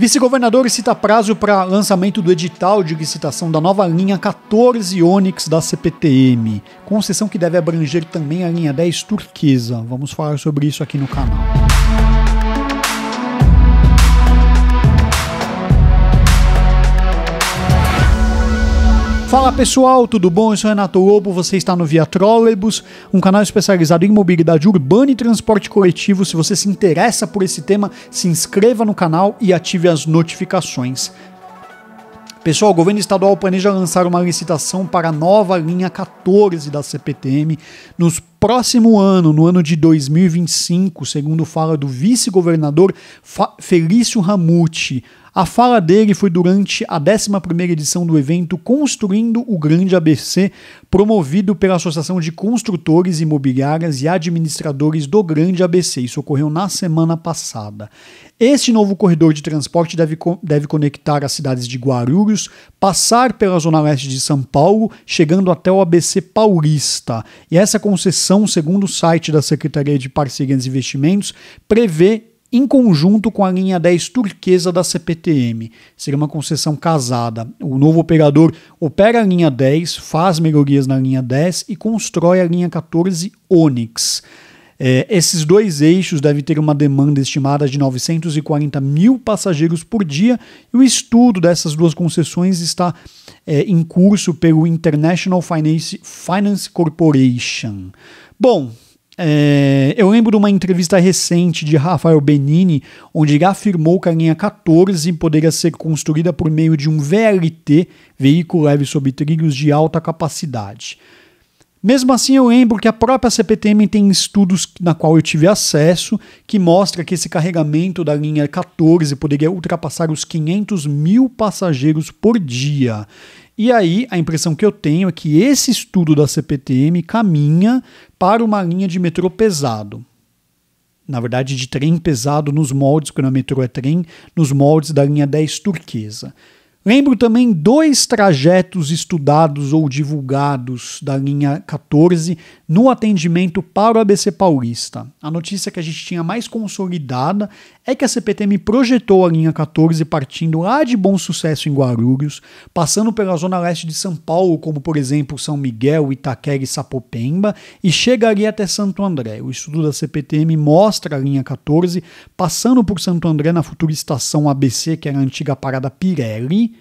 Vice-governador cita prazo para lançamento do edital de licitação da nova linha 14 Onix da CPTM, concessão que deve abranger também a linha 10 turquesa. Vamos falar sobre isso aqui no canal. Fala pessoal, tudo bom? Eu sou Renato Lobo, você está no Via Trolleybus, um canal especializado em mobilidade urbana e transporte coletivo. Se você se interessa por esse tema, se inscreva no canal e ative as notificações. Pessoal, o governo estadual planeja lançar uma licitação para a nova linha 14 da CPTM no próximo ano, no ano de 2025, segundo fala do vice-governador Felício Ramute. A fala dele foi durante a 11 edição do evento Construindo o Grande ABC, promovido pela Associação de Construtores Imobiliárias e Administradores do Grande ABC. Isso ocorreu na semana passada. Este novo corredor de transporte deve, deve conectar as cidades de Guarulhos, passar pela zona leste de São Paulo, chegando até o ABC Paulista. E essa concessão, segundo o site da Secretaria de Parcerias e Investimentos, prevê em conjunto com a linha 10 turquesa da CPTM. Seria uma concessão casada. O novo operador opera a linha 10, faz melhorias na linha 10 e constrói a linha 14 Onix. É, esses dois eixos devem ter uma demanda estimada de 940 mil passageiros por dia e o estudo dessas duas concessões está é, em curso pelo International Finance, Finance Corporation. Bom, é, é, eu lembro de uma entrevista recente de Rafael Benini, onde ele afirmou que a linha 14 poderia ser construída por meio de um VLT, veículo leve sobre trilhos de alta capacidade. Mesmo assim, eu lembro que a própria CPTM tem estudos na qual eu tive acesso que mostra que esse carregamento da linha 14 poderia ultrapassar os 500 mil passageiros por dia. E aí, a impressão que eu tenho é que esse estudo da CPTM caminha para uma linha de metrô pesado. Na verdade, de trem pesado nos moldes, quando a metrô é trem, nos moldes da linha 10 turquesa. Lembro também dois trajetos estudados ou divulgados da linha 14 no atendimento para o ABC Paulista. A notícia que a gente tinha mais consolidada é que a CPTM projetou a linha 14 partindo lá de Bom Sucesso em Guarulhos, passando pela zona leste de São Paulo, como por exemplo São Miguel, Itaquera e Sapopemba, e chegaria até Santo André. O estudo da CPTM mostra a linha 14 passando por Santo André na futura estação ABC, que era é a antiga parada Pirelli,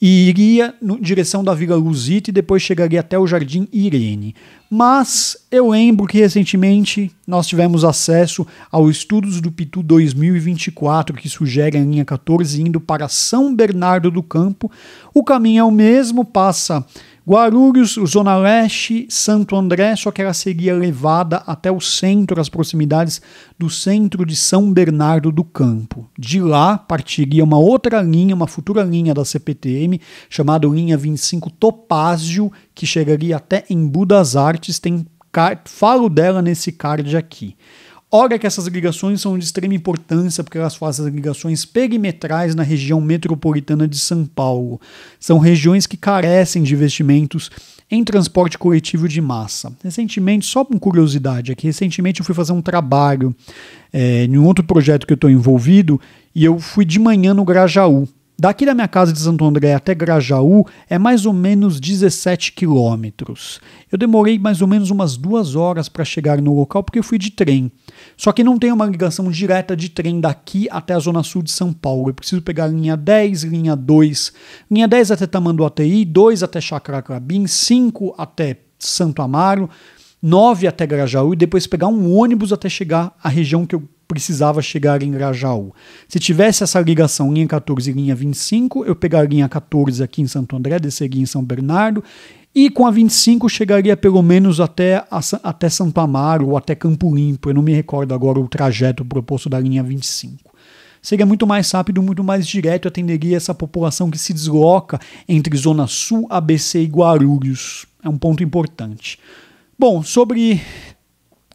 e iria em direção da Vila Luzita e depois chegaria até o Jardim Irene. Mas eu lembro que recentemente nós tivemos acesso aos Estudos do Pitu 2024, que sugere a linha 14 indo para São Bernardo do Campo. O caminho é o mesmo, passa Guarulhos, Zona Leste, Santo André, só que ela seria levada até o centro, as proximidades do centro de São Bernardo do Campo. De lá partiria uma outra linha, uma futura linha da CPTM, chamada Linha 25 Topázio, que chegaria até Embu das Artes. Tem, falo dela nesse card aqui. Ora que essas ligações são de extrema importância porque elas fazem as ligações perimetrais na região metropolitana de São Paulo. São regiões que carecem de investimentos em transporte coletivo de massa. Recentemente, só por curiosidade, aqui recentemente eu fui fazer um trabalho é, em um outro projeto que eu estou envolvido e eu fui de manhã no Grajaú. Daqui da minha casa de Santo André até Grajaú é mais ou menos 17 quilômetros. Eu demorei mais ou menos umas duas horas para chegar no local porque eu fui de trem. Só que não tem uma ligação direta de trem daqui até a zona sul de São Paulo. Eu preciso pegar linha 10, linha 2, linha 10 até Tamanduateí, 2 até Chacracabim, 5 até Santo Amaro, 9 até Grajaú e depois pegar um ônibus até chegar à região que eu precisava chegar em Grajaú. Se tivesse essa ligação linha 14 e linha 25, eu pegaria a linha 14 aqui em Santo André, desceria em São Bernardo e com a 25 chegaria pelo menos até, a, até Santo Amaro ou até Campo Limpo. Eu não me recordo agora o trajeto proposto da linha 25. Seria muito mais rápido, muito mais direto, atenderia essa população que se desloca entre Zona Sul, ABC e Guarulhos. É um ponto importante. Bom, sobre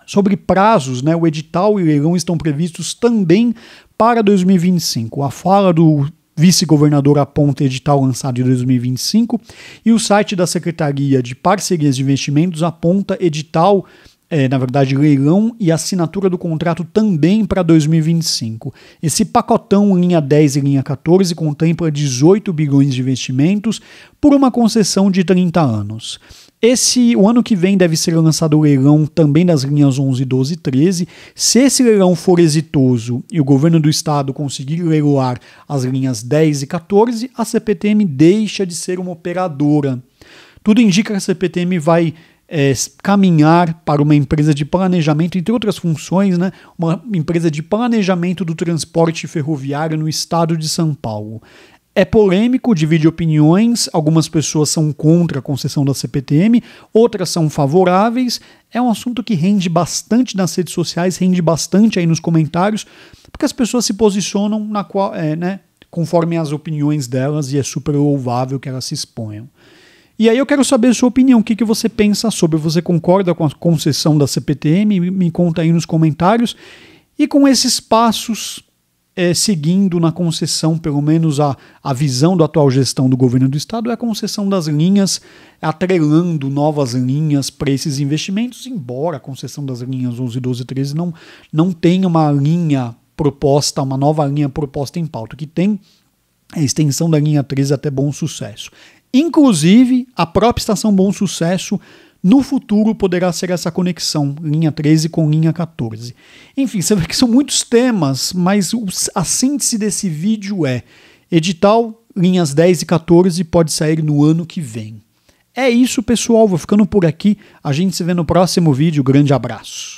Sobre prazos, né, o edital e o leilão estão previstos também para 2025. A fala do vice-governador aponta edital lançado em 2025 e o site da Secretaria de Parcerias de Investimentos aponta edital é, na verdade, leilão e assinatura do contrato também para 2025. Esse pacotão linha 10 e linha 14 contempla 18 bilhões de investimentos por uma concessão de 30 anos. Esse, o ano que vem deve ser lançado o leilão também das linhas 11, 12 e 13. Se esse leilão for exitoso e o governo do estado conseguir leiloar as linhas 10 e 14, a CPTM deixa de ser uma operadora. Tudo indica que a CPTM vai é, caminhar para uma empresa de planejamento, entre outras funções, né, uma empresa de planejamento do transporte ferroviário no estado de São Paulo. É polêmico, divide opiniões, algumas pessoas são contra a concessão da CPTM, outras são favoráveis. É um assunto que rende bastante nas redes sociais, rende bastante aí nos comentários, porque as pessoas se posicionam na qual, é, né, conforme as opiniões delas e é super louvável que elas se exponham. E aí eu quero saber sua opinião, o que, que você pensa sobre, você concorda com a concessão da CPTM? Me, conta aí nos comentários. E com esses passos é, seguindo na concessão, pelo menos a, a visão da atual gestão do governo do estado, é a concessão das linhas, atrelando novas linhas para esses investimentos, embora a concessão das linhas 11, 12 e 13 não, não tenha uma linha proposta, uma nova linha proposta em pauta, que tem é a extensão da linha 13 até bom sucesso. Inclusive, a própria estação Bom Sucesso no futuro poderá ser essa conexão, linha 13 com linha 14. Enfim, você vê que são muitos temas, mas a síntese desse vídeo é: edital, linhas 10 e 14 pode sair no ano que vem. É isso, pessoal. Vou ficando por aqui. A gente se vê no próximo vídeo. Grande abraço.